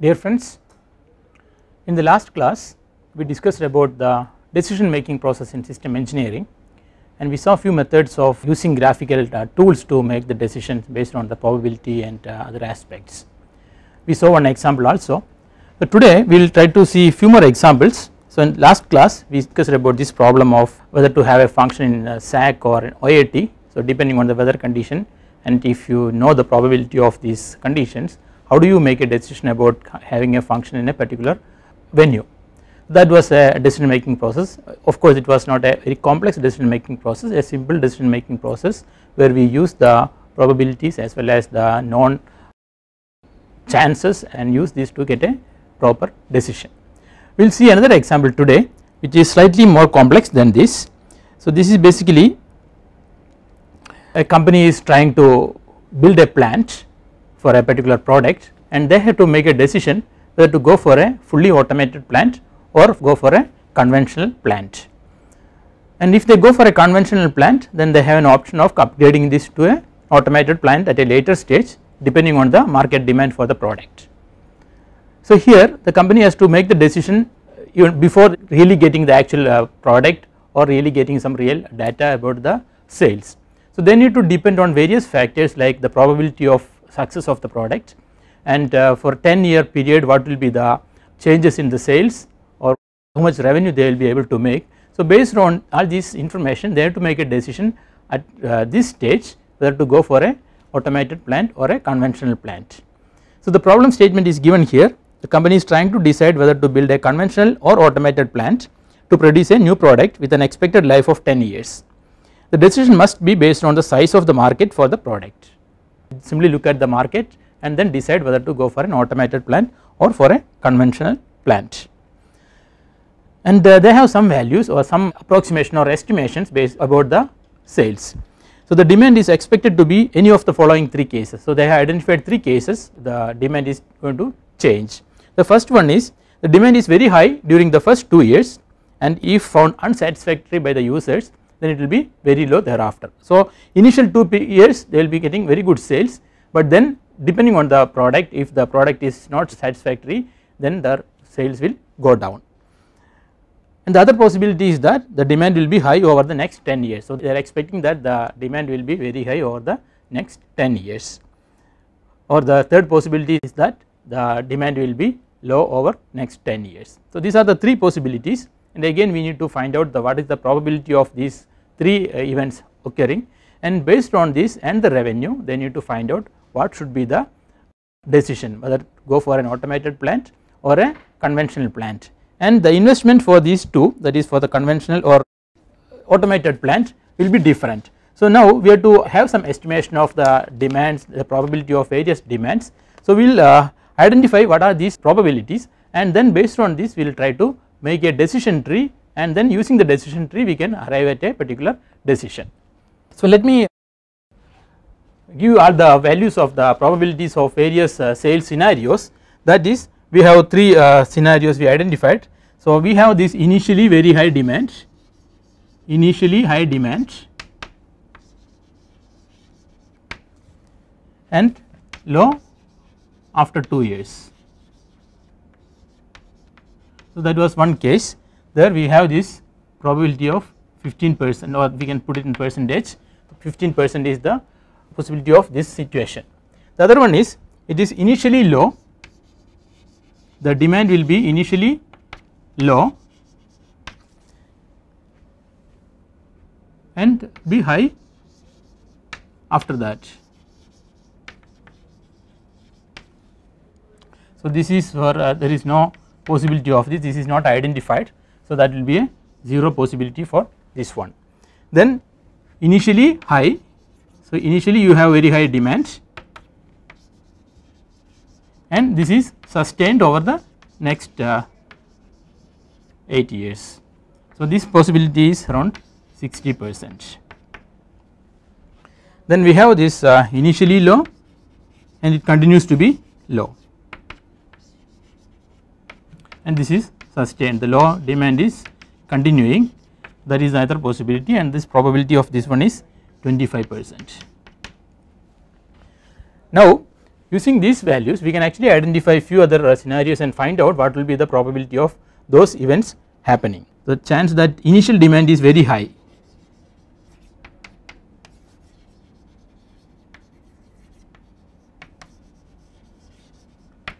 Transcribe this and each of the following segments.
Dear friends, in the last class we discussed about the decision making process in system engineering and we saw few methods of using graphical uh, tools to make the decisions based on the probability and uh, other aspects. We saw one example also but today we will try to see few more examples. So in last class we discussed about this problem of whether to have a function in uh, SAC or in OAT so depending on the weather condition and if you know the probability of these conditions how do you make a decision about having a function in a particular venue that was a decision making process of course it was not a very complex decision making process a simple decision making process where we use the probabilities as well as the non chances and use these to get a proper decision. We will see another example today which is slightly more complex than this. So this is basically a company is trying to build a plant for a particular product and they have to make a decision whether to go for a fully automated plant or go for a conventional plant. And if they go for a conventional plant then they have an option of upgrading this to a automated plant at a later stage depending on the market demand for the product. So here the company has to make the decision even before really getting the actual uh, product or really getting some real data about the sales. So they need to depend on various factors like the probability of success of the product and uh, for 10 year period what will be the changes in the sales or how much revenue they will be able to make. So based on all this information they have to make a decision at uh, this stage whether to go for a automated plant or a conventional plant. So the problem statement is given here the company is trying to decide whether to build a conventional or automated plant to produce a new product with an expected life of 10 years. The decision must be based on the size of the market for the product simply look at the market and then decide whether to go for an automated plant or for a conventional plant. And uh, they have some values or some approximation or estimations based about the sales. So the demand is expected to be any of the following 3 cases. So they have identified 3 cases the demand is going to change. The first one is the demand is very high during the first 2 years and if found unsatisfactory by the users then it will be very low thereafter. So initial 2 years they will be getting very good sales but then depending on the product if the product is not satisfactory then their sales will go down. And the other possibility is that the demand will be high over the next 10 years. So they are expecting that the demand will be very high over the next 10 years or the third possibility is that the demand will be low over next 10 years. So these are the three possibilities and again we need to find out the what is the probability of these 3 uh, events occurring and based on this and the revenue they need to find out what should be the decision whether go for an automated plant or a conventional plant and the investment for these two that is for the conventional or automated plant will be different. So now we have to have some estimation of the demands the probability of various demands. So we will uh, identify what are these probabilities and then based on this we will try to make a decision tree and then using the decision tree we can arrive at a particular decision. So let me give you all the values of the probabilities of various uh, sales scenarios that is we have three uh, scenarios we identified. So we have this initially very high demand, initially high demand and low after 2 years. So, that was one case there we have this probability of 15 percent or we can put it in percentage 15 percent is the possibility of this situation. The other one is it is initially low the demand will be initially low and be high after that. So, this is for uh, there is no possibility of this, this is not identified. So that will be a 0 possibility for this one. Then initially high, so initially you have very high demand and this is sustained over the next uh, 8 years. So this possibility is around 60 percent. Then we have this uh, initially low and it continues to be low and this is sustained the low demand is continuing There is another possibility and this probability of this one is 25 percent. Now using these values we can actually identify few other uh, scenarios and find out what will be the probability of those events happening. The chance that initial demand is very high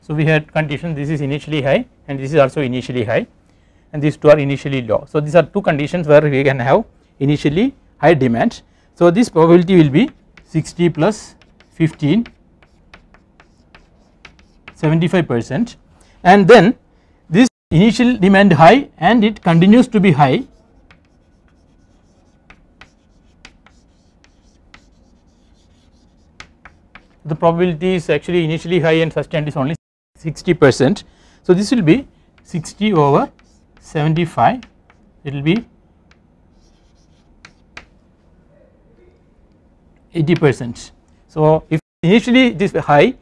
So we had conditions this is initially high and this is also initially high and these two are initially low. So these are two conditions where we can have initially high demand. So this probability will be 60 plus 15 75 percent and then this initial demand high and it continues to be high the probability is actually initially high and sustained is only 60 percent. So, this will be 60 over 75 it will be 80 percent. So, if initially this high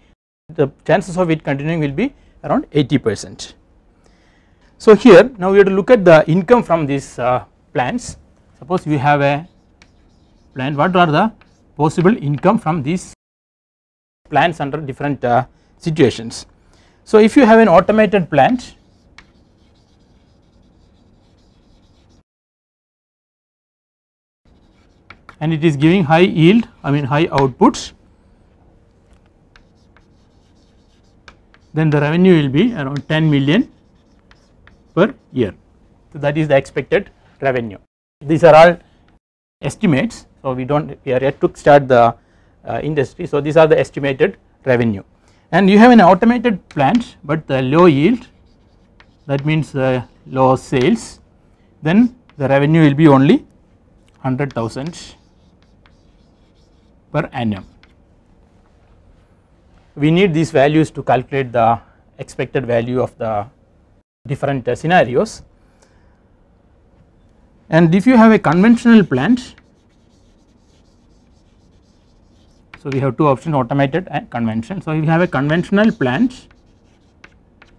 the chances of it continuing will be around 80 percent. So, here now we have to look at the income from these uh, plants suppose we have a plant what are the possible income from these plants under different uh, situations. So, if you have an automated plant and it is giving high yield I mean high outputs then the revenue will be around 10 million per year. So, that is the expected revenue. These are all estimates. So, we do not we are yet to start the uh, industry. So, these are the estimated revenue and you have an automated plant but the low yield that means the low sales then the revenue will be only 100,000 per annum. We need these values to calculate the expected value of the different uh, scenarios and if you have a conventional plant So we have two options automated and convention. So we have a conventional plant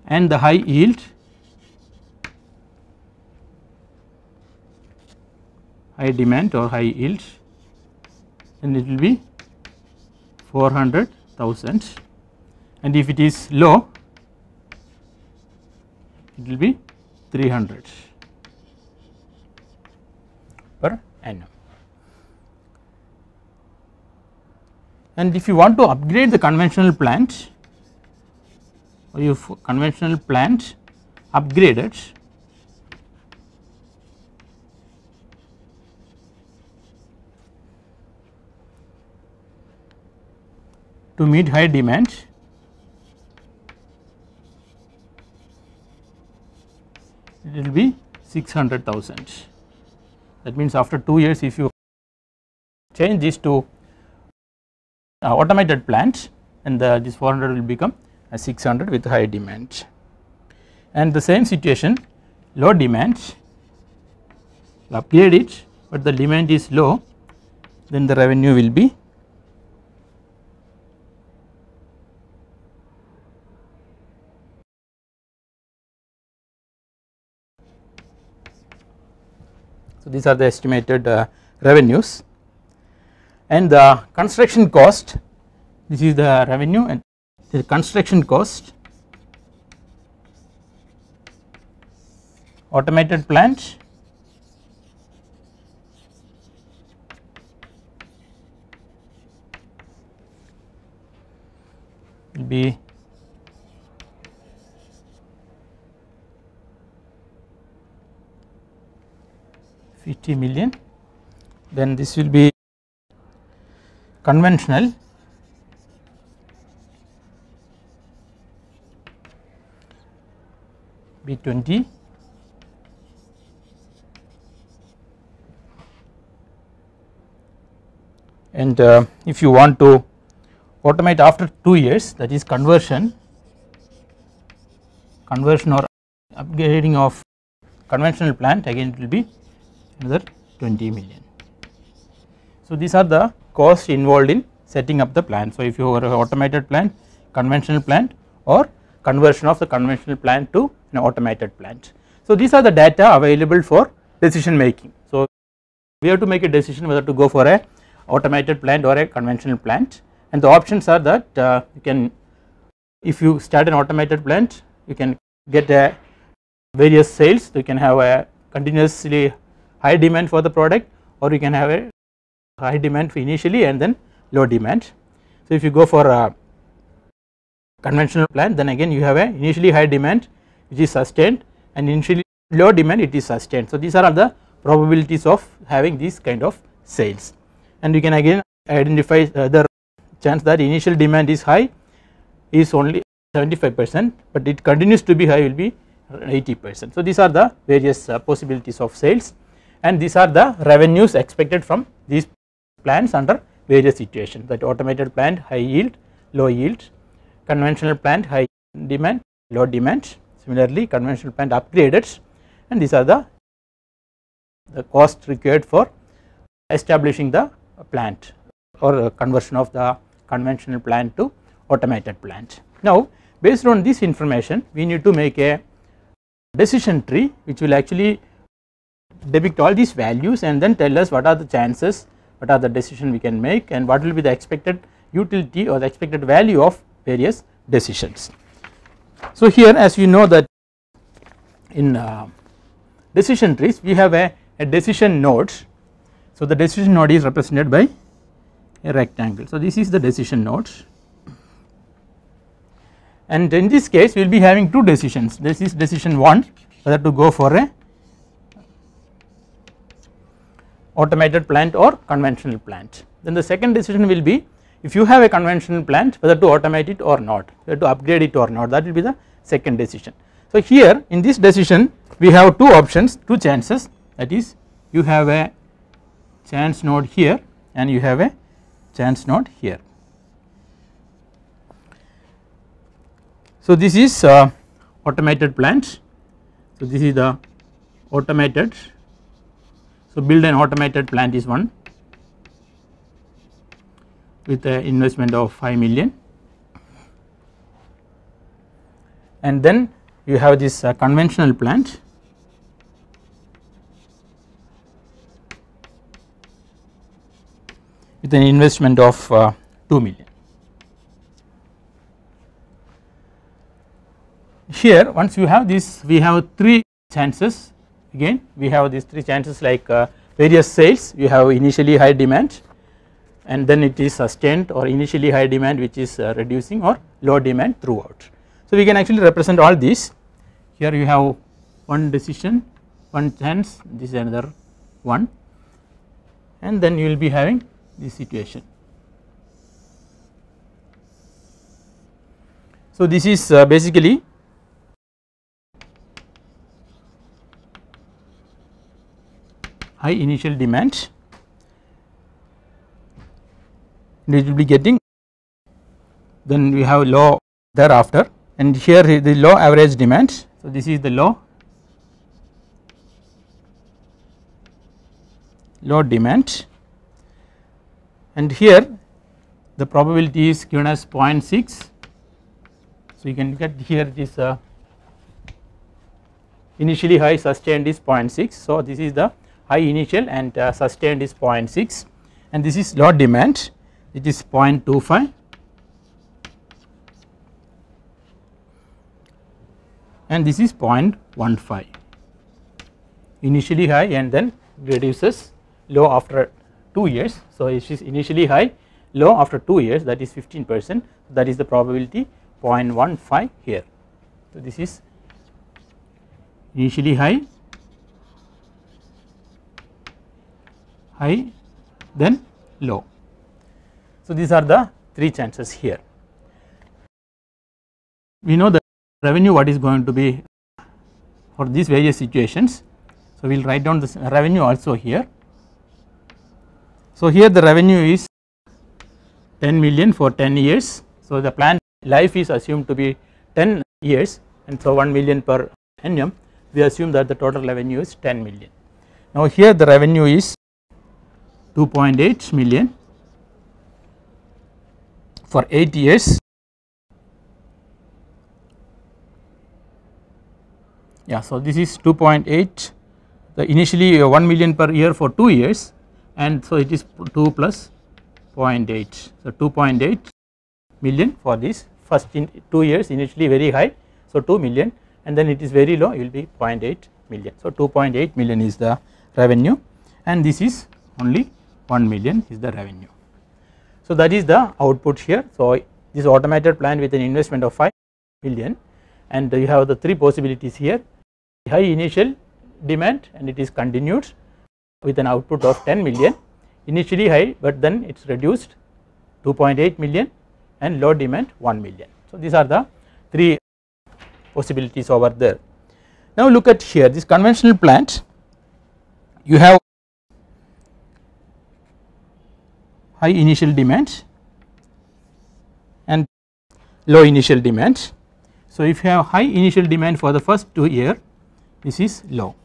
and the high yield high demand or high yield and it will be 400,000 and if it is low it will be 300 per annum. And if you want to upgrade the conventional plant or you conventional plant upgrade it to meet high demand it will be 600,000. That means after 2 years if you change this to uh, automated plant and the, this 400 will become a 600 with high demand and the same situation low demand upgrade it but the demand is low then the revenue will be So, these are the estimated uh, revenues and the construction cost this is the revenue and the construction cost automated plant will be fifty million then this will be conventional B 20 and uh, if you want to automate after 2 years that is conversion conversion or upgrading of conventional plant again it will be another 20 million. So, these are the cost involved in setting up the plant. So, if you are an automated plant, conventional plant or conversion of the conventional plant to an automated plant. So, these are the data available for decision making. So, we have to make a decision whether to go for a automated plant or a conventional plant and the options are that uh, you can if you start an automated plant you can get a various sales you can have a continuously high demand for the product or you can have a high demand for initially and then low demand. So, if you go for a conventional plant then again you have a initially high demand which is sustained and initially low demand it is sustained. So, these are all the probabilities of having these kind of sales and you can again identify the chance that initial demand is high is only 75 percent but it continues to be high will be 80 percent. So, these are the various uh, possibilities of sales and these are the revenues expected from these plants under various situations that automated plant high yield, low yield, conventional plant high demand, low demand, similarly conventional plant upgraded and these are the, the cost required for establishing the plant or conversion of the conventional plant to automated plant. Now based on this information we need to make a decision tree which will actually depict all these values and then tell us what are the chances what are the decision we can make and what will be the expected utility or the expected value of various decisions. So here as you know that in uh, decision trees we have a, a decision node. So the decision node is represented by a rectangle. So this is the decision node and in this case we will be having two decisions this is decision 1 whether to go for a automated plant or conventional plant. Then the second decision will be if you have a conventional plant whether to automate it or not, whether to upgrade it or not that will be the second decision. So here in this decision we have two options, two chances that is you have a chance node here and you have a chance node here. So this is uh, automated plant, so this is the automated so, build an automated plant is one with an investment of 5 million and then you have this uh, conventional plant with an investment of uh, 2 million. Here once you have this we have 3 chances again we have these three chances like uh, various sales you have initially high demand and then it is sustained or initially high demand which is uh, reducing or low demand throughout. So we can actually represent all these here you have one decision one chance this is another one and then you will be having this situation. So this is uh, basically high initial demand it will be getting then we have low thereafter and here the low average demand. So, this is the low low demand and here the probability is given as 0.6. So, you can look at here this uh, initially high sustained is 0.6. So, this is the high initial and uh, sustained is 0.6 and this is low demand it is 0.25 and this is 0.15 initially high and then reduces low after 2 years. So, it is initially high low after 2 years that is 15 percent that is the probability 0.15 here. So, this is initially high high then low. So these are the 3 chances here. We know the revenue what is going to be for these various situations. So we will write down this revenue also here. So here the revenue is 10 million for 10 years. So the plan life is assumed to be 10 years and so 1 million per annum we assume that the total revenue is 10 million. Now here the revenue is 2.8 million for 8 years. Yeah, so this is 2.8 the initially uh, 1 million per year for 2 years and so it is 2 plus 0.8 so 2.8 million for this first in 2 years initially very high so 2 million and then it is very low it will be 0.8 million so 2.8 million is the revenue and this is only 1 million is the revenue. So that is the output here. So this automated plant with an investment of 5 million and you have the three possibilities here high initial demand and it is continued with an output of 10 million initially high but then it is reduced 2.8 million and low demand 1 million. So these are the three possibilities over there. Now look at here this conventional plant you have high initial demand and low initial demand. So, if you have high initial demand for the first 2 year this is low.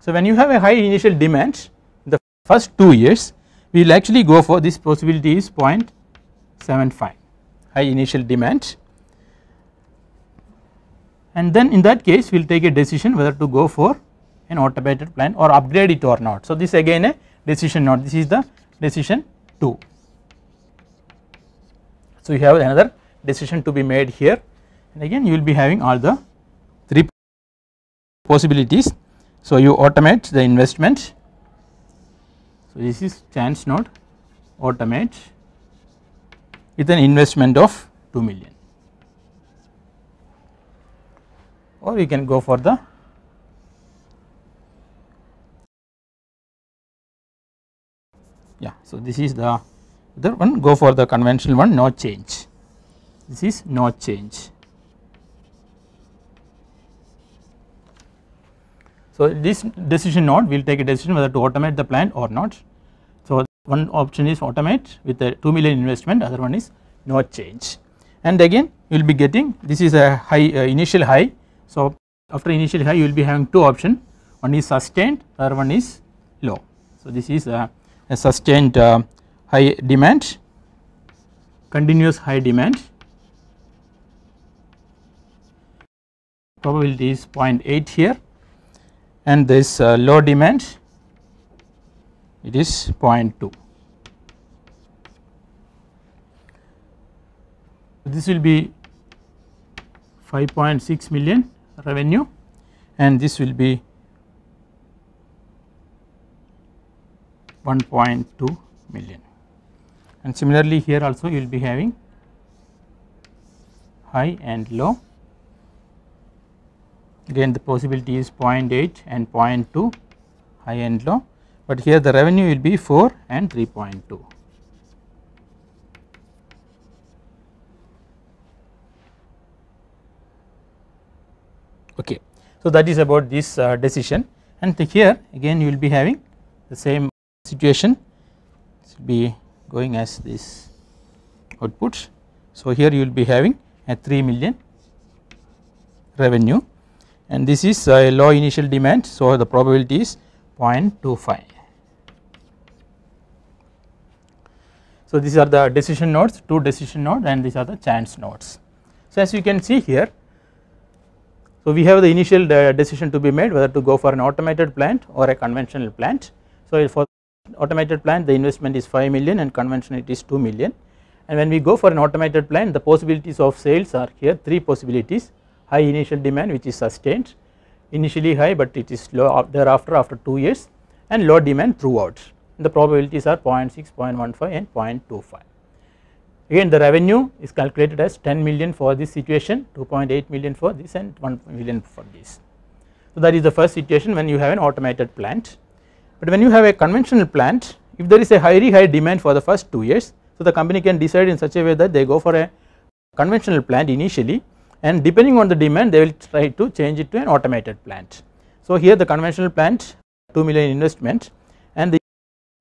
So, when you have a high initial demand the first 2 years we will actually go for this possibility is 0.75 high initial demand and then in that case we will take a decision whether to go for an automated plan or upgrade it or not. So, this again a decision not this is the decision 2. So, you have another decision to be made here and again you will be having all the 3 possibilities. So, you automate the investment. So, this is chance node automate with an investment of 2 million or you can go for the yeah. So, this is the other one go for the conventional one no change this is no change. So, this decision node will take a decision whether to automate the plant or not. So, one option is automate with a 2 million investment other one is no change and again you will be getting this is a high uh, initial high. So, after initial high you will be having two option one is sustained other one is low. So, this is a uh, a sustained uh, high demand, continuous high demand. Probability is 0.8 here and this uh, low demand it is 0.2. This will be 5.6 million revenue and this will be 1.2 million and similarly here also you will be having high and low again the possibility is 0.8 and 0.2 high and low but here the revenue will be 4 and 3.2. Okay. So, that is about this uh, decision and here again you will be having the same situation should be going as this outputs. So, here you will be having a 3 million revenue and this is a low initial demand. So, the probability is 0.25. So, these are the decision nodes, two decision nodes and these are the chance nodes. So, as you can see here, so we have the initial uh, decision to be made whether to go for an automated plant or a conventional plant. So, for automated plant the investment is 5 million and conventional it is 2 million and when we go for an automated plant the possibilities of sales are here 3 possibilities high initial demand which is sustained initially high but it is low uh, thereafter after 2 years and low demand throughout the probabilities are 0 0.6, 0 0.15 and 0.25. Again the revenue is calculated as 10 million for this situation, 2.8 million for this and 1 million for this. So that is the first situation when you have an automated plant. But when you have a conventional plant if there is a very high demand for the first 2 years so the company can decide in such a way that they go for a conventional plant initially and depending on the demand they will try to change it to an automated plant. So here the conventional plant 2 million investment and the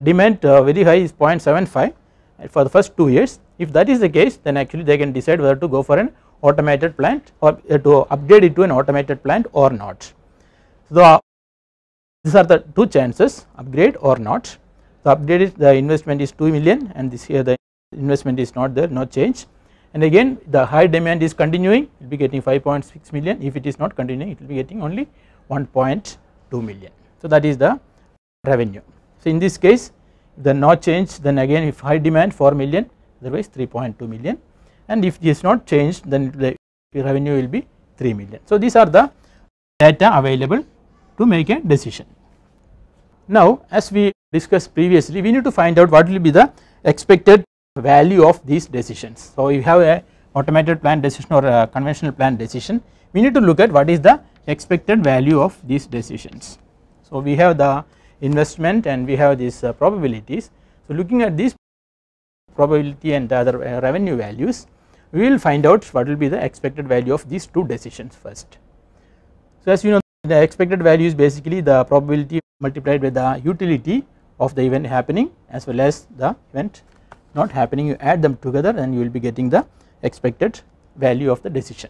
demand uh, very high is 0.75 for the first 2 years if that is the case then actually they can decide whether to go for an automated plant or uh, to upgrade it to an automated plant or not. So these are the two chances upgrade or not. The upgrade is the investment is 2 million and this here the investment is not there no change and again the high demand is continuing it will be getting 5.6 million if it is not continuing it will be getting only 1.2 million. So that is the revenue. So in this case the no change then again if high demand 4 million otherwise 3.2 million and if this not changed then the revenue will be 3 million. So these are the data available to make a decision. Now as we discussed previously we need to find out what will be the expected value of these decisions. So you have a automated plan decision or a conventional plan decision we need to look at what is the expected value of these decisions. So we have the investment and we have these uh, probabilities. So looking at this probability and the other uh, revenue values we will find out what will be the expected value of these two decisions first. So as you know the expected value is basically the probability multiplied by the utility of the event happening as well as the event not happening you add them together and you will be getting the expected value of the decision.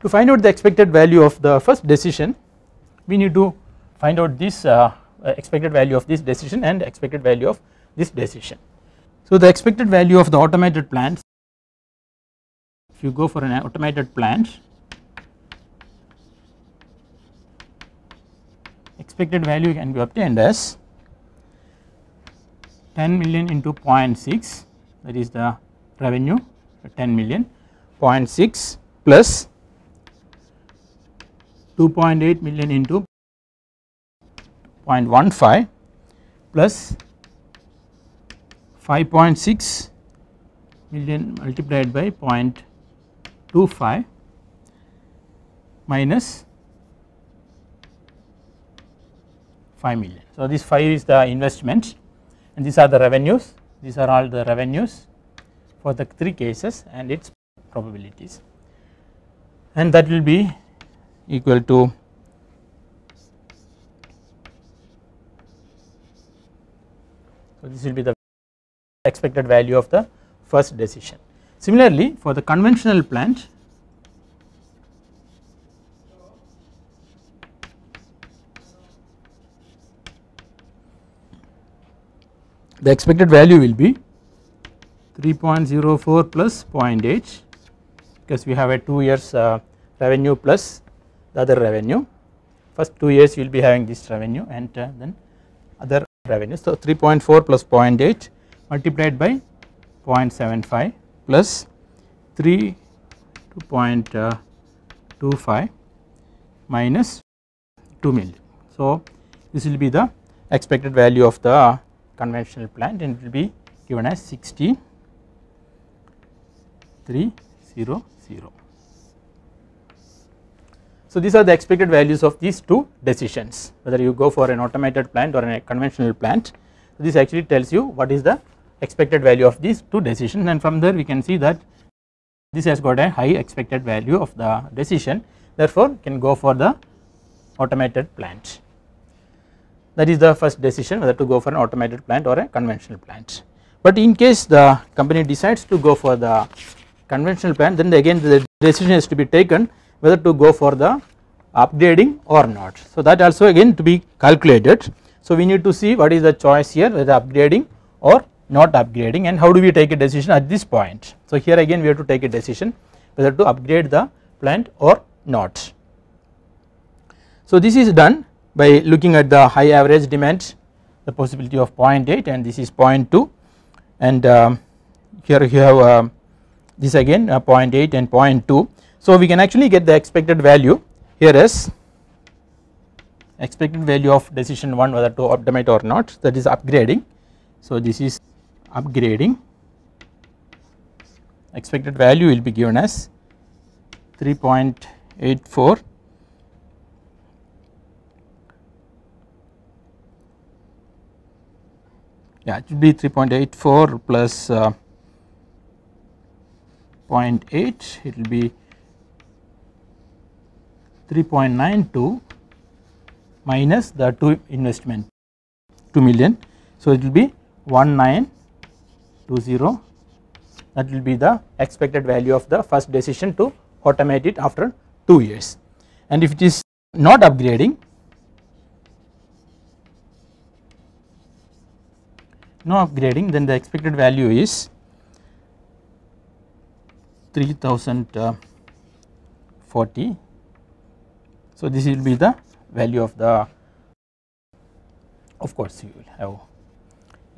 To find out the expected value of the first decision we need to find out this uh, uh expected value of this decision and expected value of this decision. So the expected value of the automated plants if you go for an automated plant expected value can be obtained as 10 million into 0.6 that is the revenue 10 million 0.6 plus 2.8 million into 0.15 plus 5.6 million multiplied by 0.25 minus 5 million. So, this 5 is the investment and these are the revenues, these are all the revenues for the 3 cases and its probabilities and that will be equal to So, this will be the expected value of the first decision. Similarly, for the conventional plant the expected value will be 3.04 plus 0.8 because we have a 2 years uh, revenue plus the other revenue first 2 years you will be having this revenue and uh, then other revenue. So 3.4 plus 0.8 multiplied by 0.75 plus 3 point uh, two five minus two million. 2 So this will be the expected value of the conventional plant and it will be given as sixty three zero zero. So, these are the expected values of these two decisions whether you go for an automated plant or a conventional plant. So, this actually tells you what is the expected value of these two decisions and from there we can see that this has got a high expected value of the decision therefore can go for the automated plant that is the first decision whether to go for an automated plant or a conventional plant. But in case the company decides to go for the conventional plant then again the decision has to be taken whether to go for the upgrading or not. So that also again to be calculated. So we need to see what is the choice here whether upgrading or not upgrading and how do we take a decision at this point. So here again we have to take a decision whether to upgrade the plant or not. So this is done by looking at the high average demand the possibility of 0.8 and this is 0.2 and um, here you have uh, this again uh, 0.8 and 0.2. So we can actually get the expected value here is expected value of decision 1 whether to optimize or not that is upgrading. So this is upgrading expected value will be given as 3.84 yeah it should be 3.84 plus, uh, 0.8 it will be 3.92 minus the 2 investment 2 million. So, it will be 1920 that will be the expected value of the first decision to automate it after 2 years and if it is not upgrading no upgrading then the expected value is 3040. Uh, so, this will be the value of the of course you will have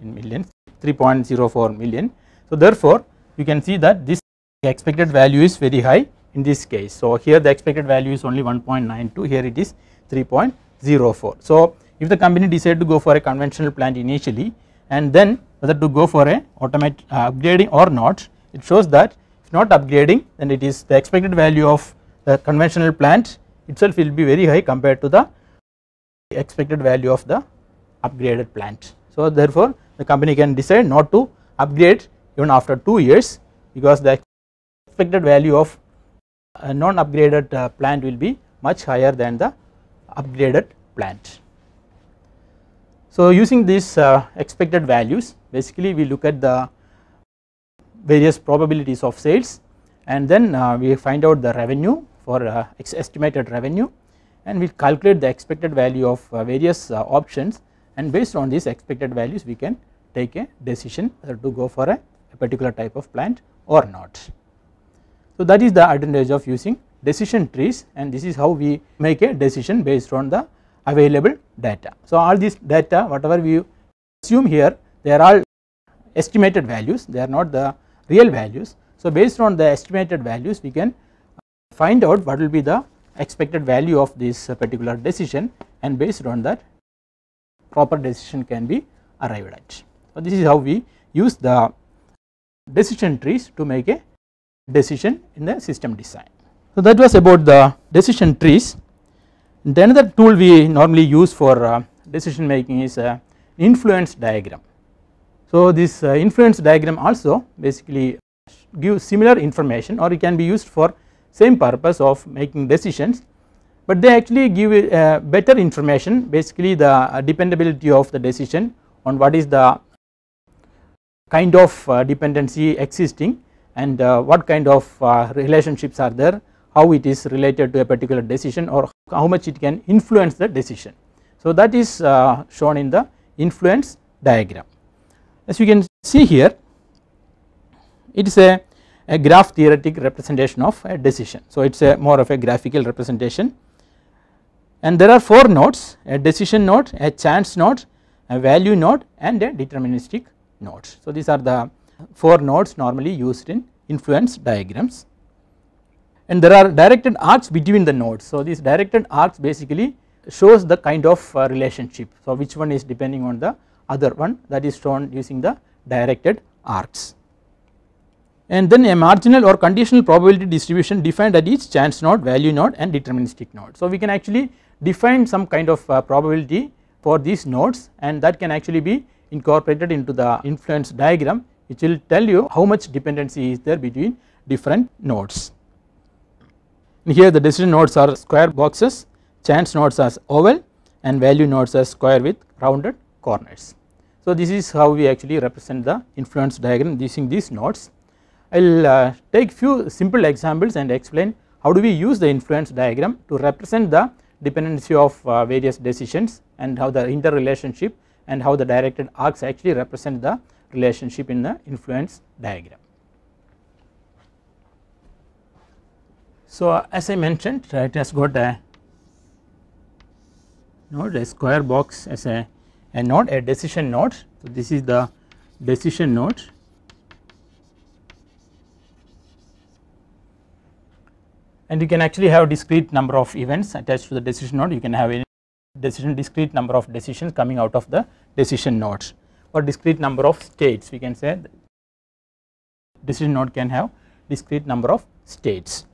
in million 3.04 million. So, therefore, you can see that this expected value is very high in this case. So, here the expected value is only 1.92 here it is 3.04. So, if the company decide to go for a conventional plant initially and then whether to go for a automatic uh, upgrading or not it shows that if not upgrading then it is the expected value of the conventional plant itself will be very high compared to the expected value of the upgraded plant. So therefore the company can decide not to upgrade even after 2 years because the expected value of non upgraded uh, plant will be much higher than the upgraded plant. So using these uh, expected values basically we look at the various probabilities of sales and then uh, we find out the revenue for uh, estimated revenue and we calculate the expected value of various options and based on these expected values we can take a decision whether to go for a, a particular type of plant or not. So that is the advantage of using decision trees and this is how we make a decision based on the available data. So, all these data whatever we assume here they are all estimated values they are not the real values. So, based on the estimated values we can uh, find out what will be the expected value of this particular decision and based on that proper decision can be arrived at. So, this is how we use the decision trees to make a decision in the system design. So, that was about the decision trees. The another tool we normally use for uh, decision making is uh, influence diagram. So this uh, influence diagram also basically gives similar information or it can be used for same purpose of making decisions but they actually give uh, better information basically the dependability of the decision on what is the kind of uh, dependency existing and uh, what kind of relationships are there how it is related to a particular decision or how much it can influence the decision. So that is uh, shown in the influence diagram. As you can see here, it is a, a graph theoretic representation of a decision. So it is a more of a graphical representation and there are 4 nodes a decision node, a chance node, a value node and a deterministic node. So these are the 4 nodes normally used in influence diagrams and there are directed arcs between the nodes. So, these directed arcs basically shows the kind of uh, relationship. So, which one is depending on the other one that is shown using the directed arcs. And then a marginal or conditional probability distribution defined at each chance node, value node and deterministic node. So, we can actually define some kind of uh, probability for these nodes and that can actually be incorporated into the influence diagram which will tell you how much dependency is there between different nodes. And here the decision nodes are square boxes, chance nodes are oval and value nodes are square with rounded corners. So this is how we actually represent the influence diagram using these nodes. I will uh, take few simple examples and explain how do we use the influence diagram to represent the dependency of uh, various decisions and how the interrelationship and how the directed arcs actually represent the relationship in the influence diagram. So, as I mentioned it has got a node a square box as a, a node a decision node. So, this is the decision node and you can actually have discrete number of events attached to the decision node you can have any decision discrete number of decisions coming out of the decision nodes or discrete number of states we can say decision node can have discrete number of states.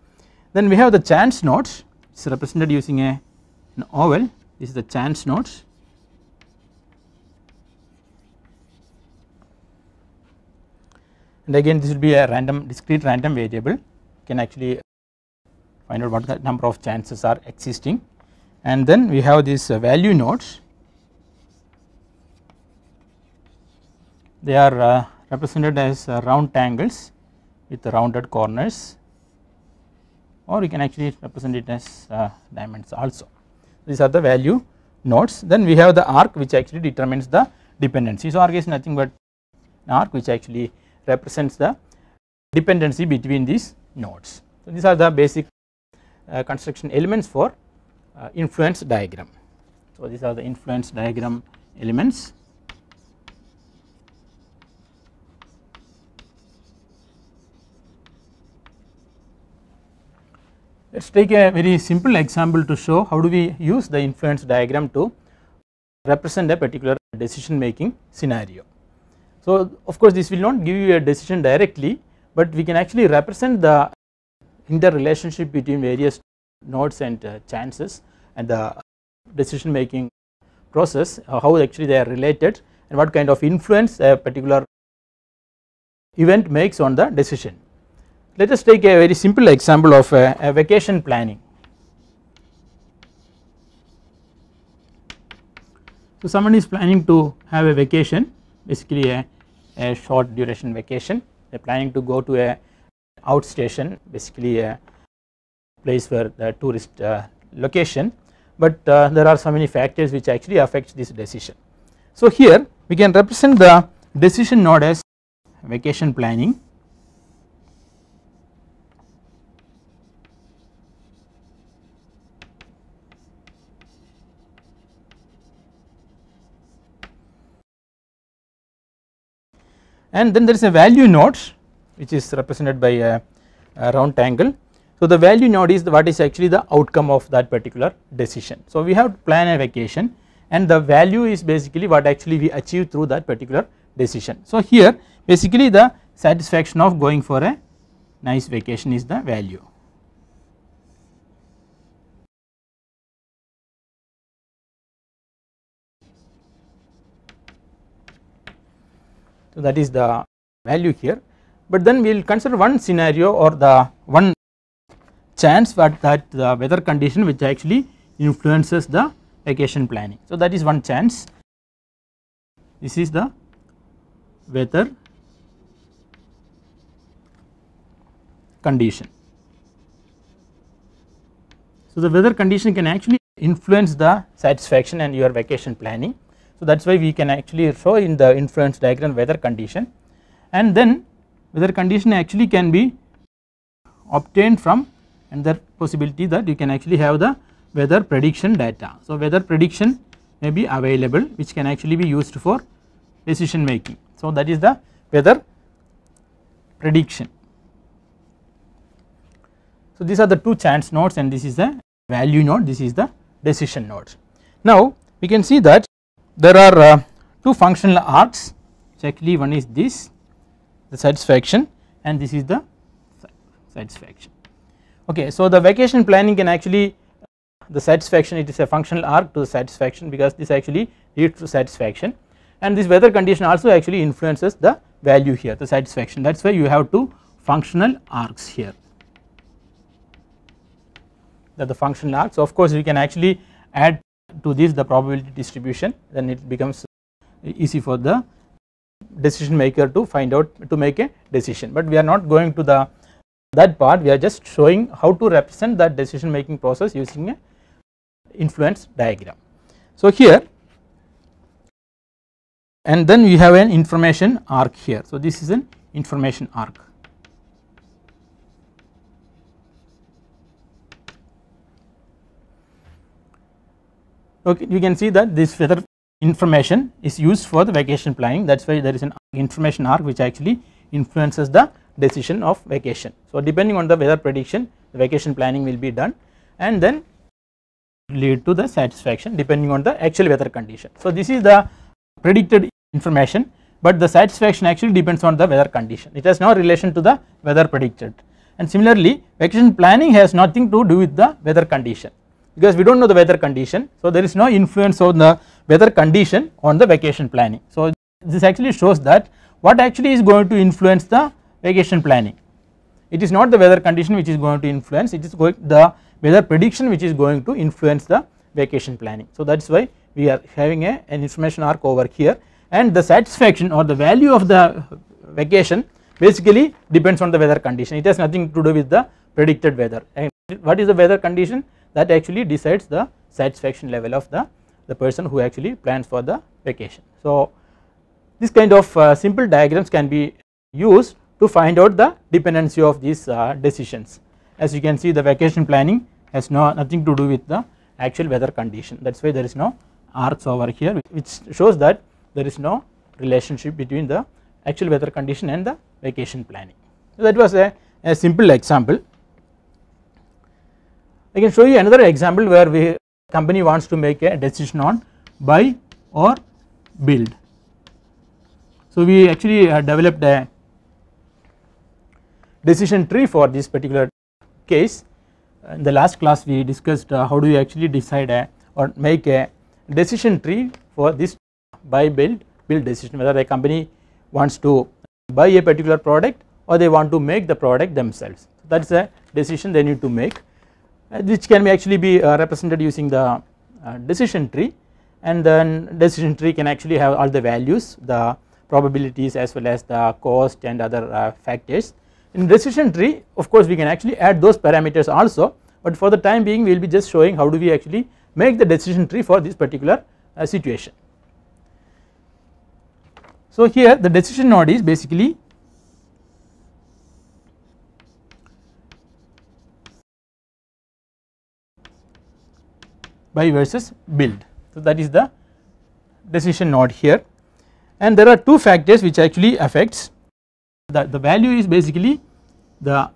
Then we have the chance nodes it is represented using a, an oval this is the chance nodes. And again this will be a random discrete random variable you can actually find out what the number of chances are existing and then we have these uh, value nodes they are uh, represented as uh, round tangles with rounded corners or you can actually represent it as uh, diamonds also. These are the value nodes then we have the arc which actually determines the dependency. So arc is nothing but an arc which actually represents the dependency between these nodes. So these are the basic uh, construction elements for uh, influence diagram. So these are the influence diagram elements. Let us take a very simple example to show how do we use the influence diagram to represent a particular decision making scenario. So of course this will not give you a decision directly but we can actually represent the interrelationship between various nodes and uh, chances and the decision making process uh, how actually they are related and what kind of influence a particular event makes on the decision. Let us take a very simple example of a, a vacation planning. So someone is planning to have a vacation basically a, a short duration vacation they are planning to go to a outstation basically a place where the tourist uh, location but uh, there are so many factors which actually affect this decision. So here we can represent the decision node as vacation planning and then there is a value node which is represented by a, a round angle. So the value node is what is actually the outcome of that particular decision. So we have to plan a vacation and the value is basically what actually we achieve through that particular decision. So here basically the satisfaction of going for a nice vacation is the value. So, that is the value here, but then we will consider one scenario or the one chance that, that the weather condition which actually influences the vacation planning. So, that is one chance this is the weather condition. So, the weather condition can actually influence the satisfaction and your vacation planning so that is why we can actually show in the influence diagram weather condition and then weather condition actually can be obtained from another possibility that you can actually have the weather prediction data. So weather prediction may be available which can actually be used for decision making. So that is the weather prediction. So these are the two chance nodes and this is the value node this is the decision node. Now we can see that there are uh, two functional arcs actually one is this the satisfaction and this is the satisfaction okay so the vacation planning can actually the satisfaction it is a functional arc to the satisfaction because this actually leads to satisfaction and this weather condition also actually influences the value here the satisfaction that is why you have two functional arcs here that the functional arcs So of course you can actually add to this the probability distribution then it becomes easy for the decision maker to find out to make a decision but we are not going to the that part we are just showing how to represent that decision making process using a influence diagram. So here and then we have an information arc here so this is an information arc okay you can see that this feather information is used for the vacation planning that is why there is an information arc which actually influences the decision of vacation. So depending on the weather prediction the vacation planning will be done and then lead to the satisfaction depending on the actual weather condition. So this is the predicted information but the satisfaction actually depends on the weather condition it has no relation to the weather predicted and similarly vacation planning has nothing to do with the weather condition because we do not know the weather condition. So there is no influence on the weather condition on the vacation planning. So this actually shows that what actually is going to influence the vacation planning. It is not the weather condition which is going to influence, it is going the weather prediction which is going to influence the vacation planning. So that is why we are having a, an information arc over here and the satisfaction or the value of the vacation basically depends on the weather condition. It has nothing to do with the predicted weather. And what is the weather condition? that actually decides the satisfaction level of the, the person who actually plans for the vacation. So this kind of uh, simple diagrams can be used to find out the dependency of these uh, decisions. As you can see the vacation planning has no nothing to do with the actual weather condition that is why there is no arcs over here which shows that there is no relationship between the actual weather condition and the vacation planning. So that was a, a simple example I can show you another example where we company wants to make a decision on buy or build. So we actually uh, developed a decision tree for this particular case. In the last class we discussed uh, how do you actually decide a, uh, or make a decision tree for this buy build build decision whether a company wants to buy a particular product or they want to make the product themselves. That is a decision they need to make uh, which can be actually be uh, represented using the uh, decision tree and then decision tree can actually have all the values the probabilities as well as the cost and other factors. In decision tree of course we can actually add those parameters also but for the time being we will be just showing how do we actually make the decision tree for this particular situation. So here the decision node is basically buy versus build. So that is the decision node here and there are two factors which actually affects the the value is basically the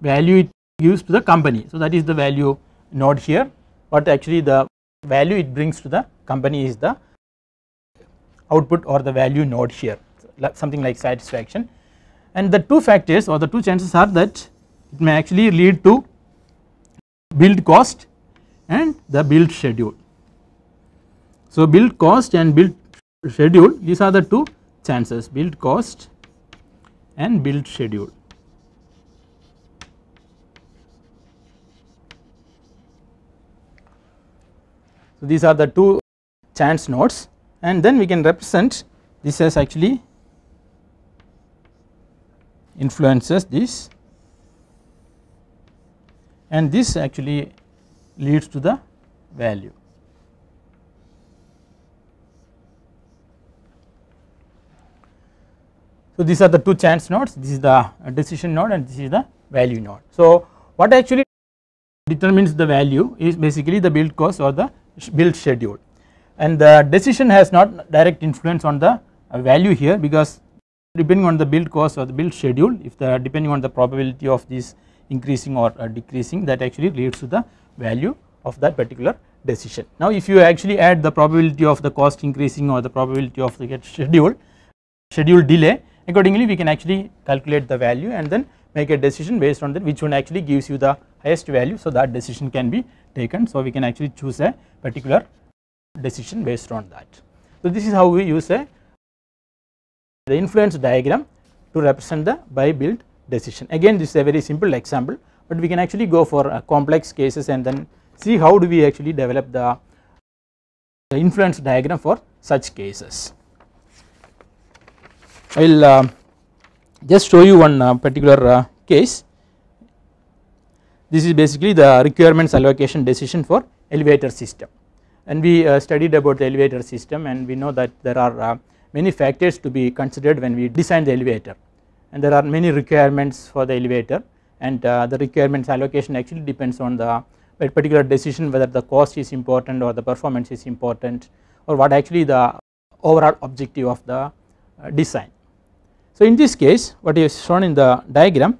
value it gives to the company. So that is the value node here but actually the value it brings to the company is the output or the value node here something like satisfaction and the two factors or the two chances are that it may actually lead to build cost and the build schedule. So build cost and build schedule these are the two chances build cost and build schedule. So these are the two chance nodes and then we can represent this as actually influences this and this actually leads to the value. So, these are the two chance nodes this is the decision node and this is the value node. So, what actually determines the value is basically the build cost or the build schedule and the decision has not direct influence on the uh, value here because depending on the build cost or the build schedule if the depending on the probability of this increasing or uh, decreasing that actually leads to the value of that particular decision. Now if you actually add the probability of the cost increasing or the probability of the schedule, schedule delay accordingly we can actually calculate the value and then make a decision based on that which one actually gives you the highest value so that decision can be taken. So we can actually choose a particular decision based on that. So this is how we use a the influence diagram to represent the buy build decision. Again this is a very simple example but we can actually go for uh, complex cases and then see how do we actually develop the, the influence diagram for such cases. I will uh, just show you one uh, particular uh, case. This is basically the requirements allocation decision for elevator system and we uh, studied about the elevator system and we know that there are uh, many factors to be considered when we design the elevator and there are many requirements for the elevator and uh, the requirements allocation actually depends on the particular decision whether the cost is important or the performance is important or what actually the overall objective of the uh, design. So in this case what is shown in the diagram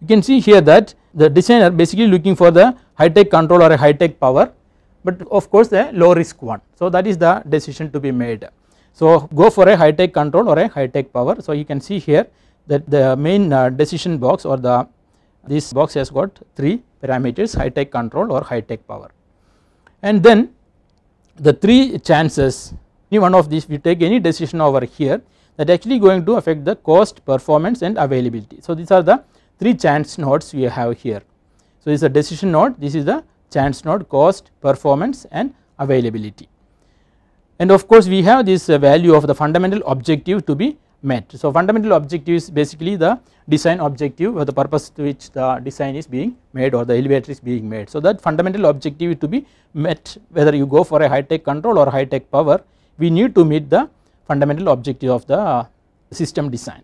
you can see here that the designer basically looking for the high tech control or a high tech power but of course the low risk one. So that is the decision to be made. So go for a high tech control or a high tech power. So you can see here that the main uh, decision box or the this box has got 3 parameters high tech control or high tech power. And then the 3 chances any one of these we take any decision over here that actually going to affect the cost performance and availability. So these are the 3 chance nodes we have here. So this is a decision node this is the chance node cost performance and availability. And of course we have this uh, value of the fundamental objective to be met. So fundamental objective is basically the design objective or the purpose to which the design is being made or the elevator is being made. So that fundamental objective to be met whether you go for a high tech control or high tech power we need to meet the fundamental objective of the system design.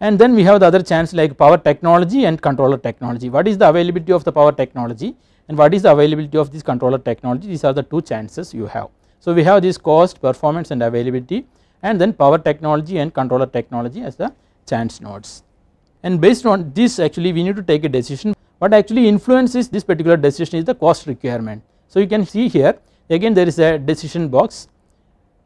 And then we have the other chance like power technology and controller technology. What is the availability of the power technology and what is the availability of this controller technology these are the two chances you have. So we have this cost performance and availability and then power technology and controller technology as the chance nodes. And based on this actually we need to take a decision what actually influences this particular decision is the cost requirement. So you can see here again there is a decision box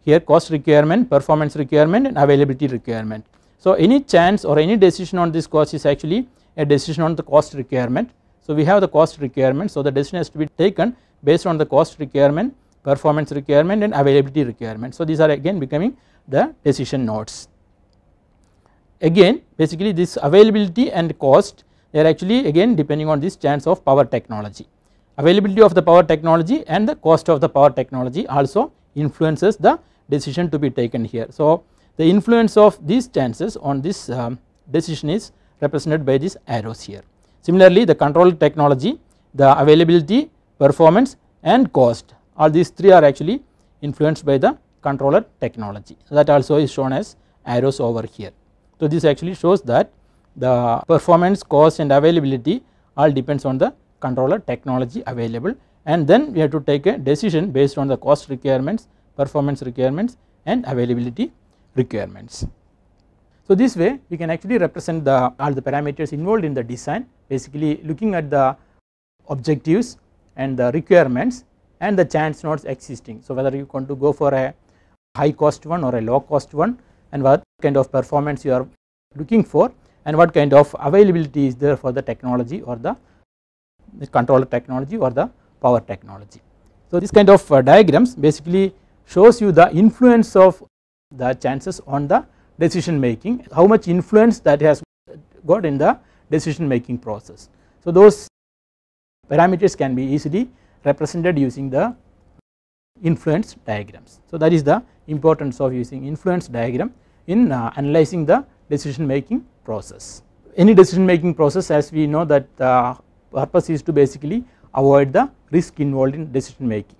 here cost requirement, performance requirement and availability requirement. So any chance or any decision on this cost is actually a decision on the cost requirement. So we have the cost requirement so the decision has to be taken based on the cost requirement, performance requirement and availability requirement. So these are again becoming the decision nodes. Again basically this availability and cost they are actually again depending on this chance of power technology. Availability of the power technology and the cost of the power technology also influences the decision to be taken here. So the influence of these chances on this um, decision is represented by these arrows here. Similarly the control technology, the availability, performance and cost all these three are actually influenced by the controller technology that also is shown as arrows over here. So, this actually shows that the performance cost and availability all depends on the controller technology available and then we have to take a decision based on the cost requirements, performance requirements and availability requirements. So, this way we can actually represent the all the parameters involved in the design basically looking at the objectives and the requirements and the chance nodes existing. So, whether you want to go for a high cost one or a low cost one and what kind of performance you are looking for and what kind of availability is there for the technology or the controller technology or the power technology. So, this kind of uh, diagrams basically shows you the influence of the chances on the decision making, how much influence that has got in the decision making process. So, those parameters can be easily represented using the influence diagrams. So that is the importance of using influence diagram in uh, analyzing the decision making process. Any decision making process as we know that the uh, purpose is to basically avoid the risk involved in decision making.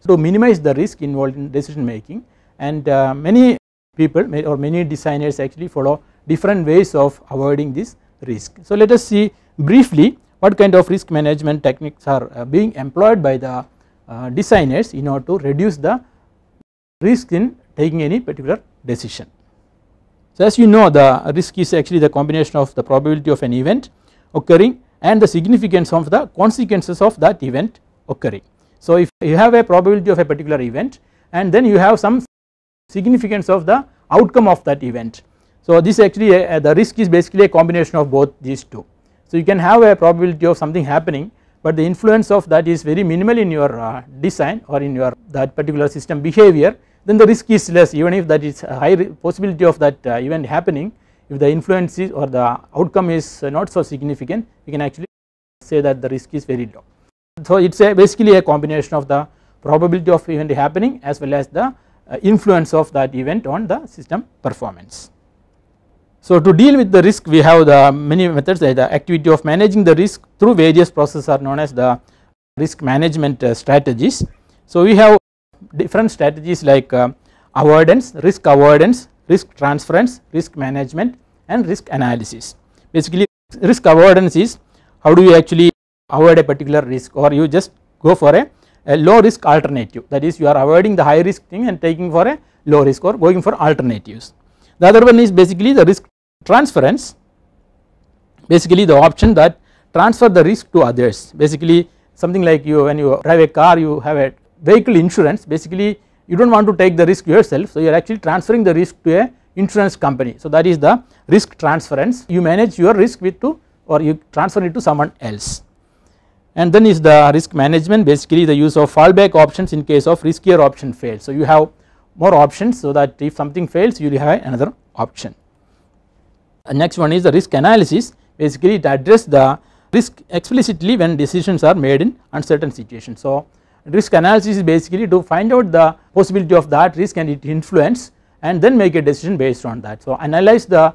So to minimize the risk involved in decision making and uh, many people may, or many designers actually follow different ways of avoiding this risk. So let us see briefly what kind of risk management techniques are uh, being employed by the uh, designers in order to reduce the risk in taking any particular decision. So as you know the risk is actually the combination of the probability of an event occurring and the significance of the consequences of that event occurring. So if you have a probability of a particular event and then you have some significance of the outcome of that event. So this actually a, uh, a, the risk is basically a combination of both these two. So you can have a probability of something happening but the influence of that is very minimal in your uh, design or in your that particular system behavior then the risk is less even if that is a high possibility of that uh, event happening if the influence is or the outcome is uh, not so significant we can actually say that the risk is very low. So it is basically a combination of the probability of event happening as well as the uh, influence of that event on the system performance. So to deal with the risk we have the many methods the activity of managing the risk through various processes are known as the risk management uh, strategies. So we have different strategies like uh, avoidance, risk avoidance, risk transference, risk management and risk analysis. Basically risk avoidance is how do you actually avoid a particular risk or you just go for a, a, low risk alternative that is you are avoiding the high risk thing and taking for a low risk or going for alternatives. The other one is basically the risk transference basically the option that transfer the risk to others basically something like you when you drive a car you have a vehicle insurance basically you do not want to take the risk yourself so you are actually transferring the risk to a insurance company so that is the risk transference you manage your risk with to or you transfer it to someone else and then is the risk management basically the use of fallback options in case of riskier option fails so you have more options so that if something fails you will have another option uh, next one is the risk analysis basically it address the risk explicitly when decisions are made in uncertain situations. So risk analysis is basically to find out the possibility of that risk and its influence and then make a decision based on that. So analyze the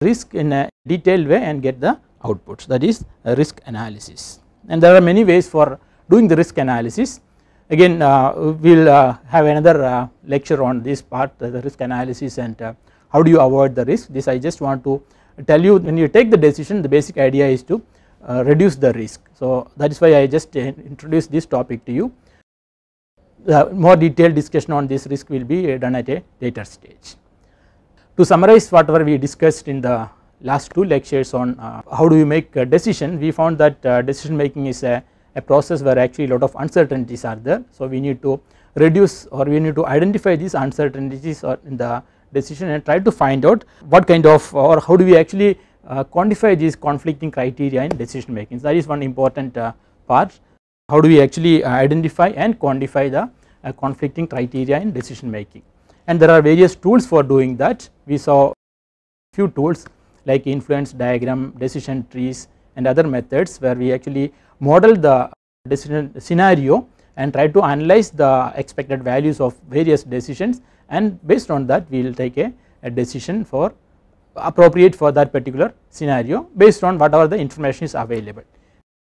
risk in a detailed way and get the outputs that is uh, risk analysis and there are many ways for doing the risk analysis again uh, we will uh, have another uh, lecture on this part the risk analysis and uh, how do you avoid the risk this I just want to tell you when you take the decision the basic idea is to uh, reduce the risk so that is why I just uh, introduce this topic to you uh, more detailed discussion on this risk will be done at a later stage. To summarize whatever we discussed in the last two lectures on uh, how do you make a decision we found that uh, decision making is a, a, process where actually a lot of uncertainties are there. So we need to reduce or we need to identify these uncertainties or in the decision and try to find out what kind of or how do we actually uh, quantify these conflicting criteria in decision making. So that is one important uh, part how do we actually uh, identify and quantify the uh, conflicting criteria in decision making and there are various tools for doing that we saw few tools like influence diagram decision trees and other methods where we actually model the decision scenario and try to analyze the expected values of various decisions and based on that we will take a, a decision for appropriate for that particular scenario based on whatever the information is available.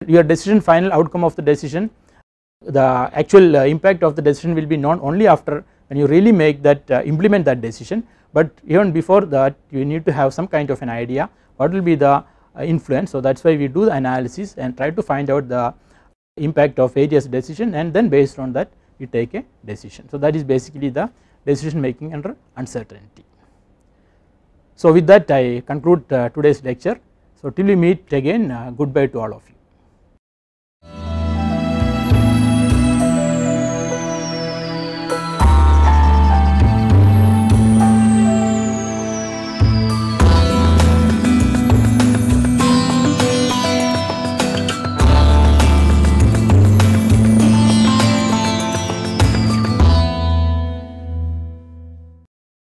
Your decision final outcome of the decision the actual uh, impact of the decision will be known only after when you really make that uh, implement that decision but even before that you need to have some kind of an idea what will be the uh, influence so that is why we do the analysis and try to find out the impact of various decision and then based on that you take a decision. So that is basically the decision making under uncertainty. So with that I conclude uh, today's lecture. So till we meet again uh, goodbye to all of you.